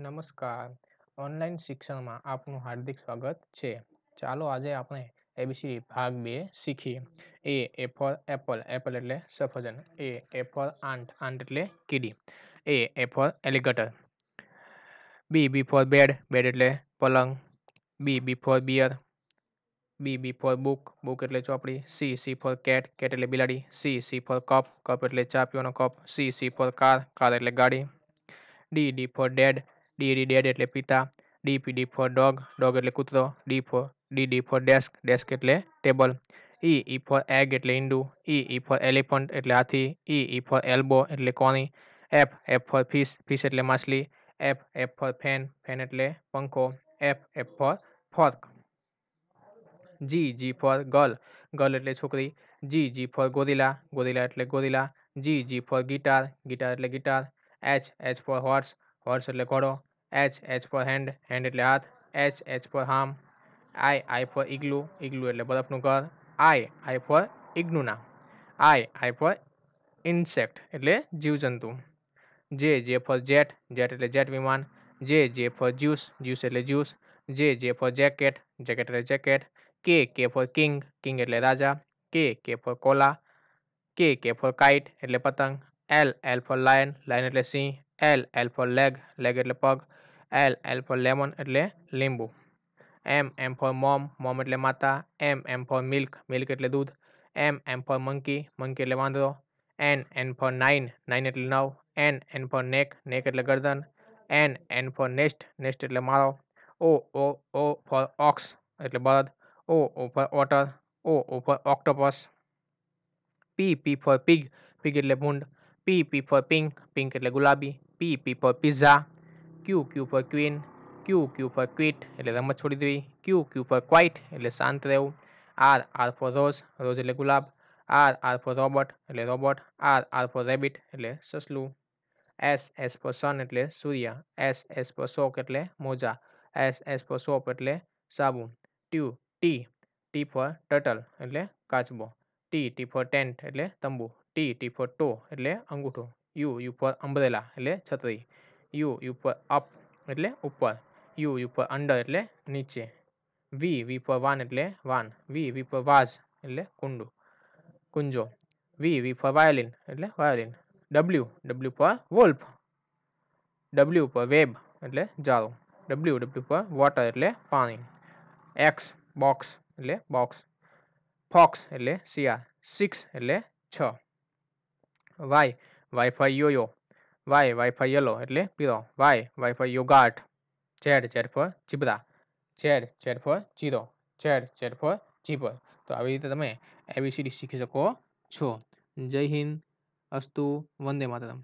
નમસ્કાર ઓનલાઈન શિક્ષણમાં આપનું હાર્દિક સ્વાગત છે ચાલો આજે આપણે એબીસી ભાગ બે શીખીએ A A for apple apple એટલે સફરજન A A for ant ant એટલે કીડી A A for alligator B B for bed bed એટલે પલંગ B B for bear B B for book book એટલે ચોપડી C C for cat cat એટલે બિલાડી C C for cup cup એટલે ચા પીવાનો cup C C for car car એટલે ગાડી D D for dad D D dead એટલે પિતા D P D for dog dog એટલે કૂતરો D for D D for desk desk એટલે table E E for egg એટલે ઈંડુ ઈ E for elephant એટલે હાથી ઈ ઈ ફોર એલ્બો એટલે કોણી F F for fish fish એટલે માછલી F F for fan fan એટલે પંખો F F for fork G G for girl girl એટલે છોકરી G G for gorilla gorilla એટલે gorilla G G for guitar guitar એટલે guitar H H for horse horse એટલે કોડો H H for hand hand એટલે હાથ H H four હામ આ આ ફોર ઇગ્લુ ઇગ્લુ એટલે બરફનું ઘર આ આ ફોર ઇગ્નુના આ આ ફોર ઇન્સેક્ટ એટલે જીવજંતુ J J for Z Z એટલે જેટ વિમાન J J for juice juice એટલે juice J J for jacket jacket એટલે jacket K K four king king એટલે રાજા કે કે ફોર કોલા કે કે ફોર કાઇટ એટલે પતંગ L L for lion lion એટલે સિંહ L L for leg leg एट पग एल एल फॉर लेमन एट लींबू M M for mom mom एट माता M M for milk milk एट दूध M M for monkey monkey एट वाँधो N N for nine nine एट नव N N for neck neck एट गर्दन N N for nest nest एट मारो O O O for aux एट बड़द O O for otter O O for octopus P P for pig pig एट भूंड P P for pink pink एट गुलाबी P P for pizza Q Q for queen Q Q for quit એટલે રમત છોડી દેવી Q Q for quiet એટલે શાંત રહેવું R R for rose rose એટલે ગુલાબ R R for robot એટલે robot, R R for rabbit એટલે સસલું S S for sun એટલે સૂર્ય S S for sock એટલે મોજા S S for soap એટલે સાબુ T T T for turtle એટલે કાચબો T T for tent એટલે તંબુ T T for toe એટલે અંગૂઠો यू यू पर 50 એટલે છત્રી યુ યુ પર અપ એટલે ઉપર યુ યુ પર અંડર એટલે નીચે વી વી પર 1 એટલે 1 વી વી પર વાઝ એટલે કુંડું કુંજો વી વી પર વાયોલિન એટલે violin W W for wolf W for web એટલે જાળો ડબલ્યુ ડબલ્યુ પર વોટર એટલે પાણી એક્સ બોક્સ એટલે બોક્સ ફોક્સ એટલે સિયા 6 એટલે 6 Y Y for yo Y Y for yellow એટલે પીરો Y Y for yoghurt Z Z for zebra Z Z for zero Z Z for zipper તો આવી રીતે તમે એબીસીડી શીખી શકો છો જય હિન્દ અસ્તુ વંદે માતરમ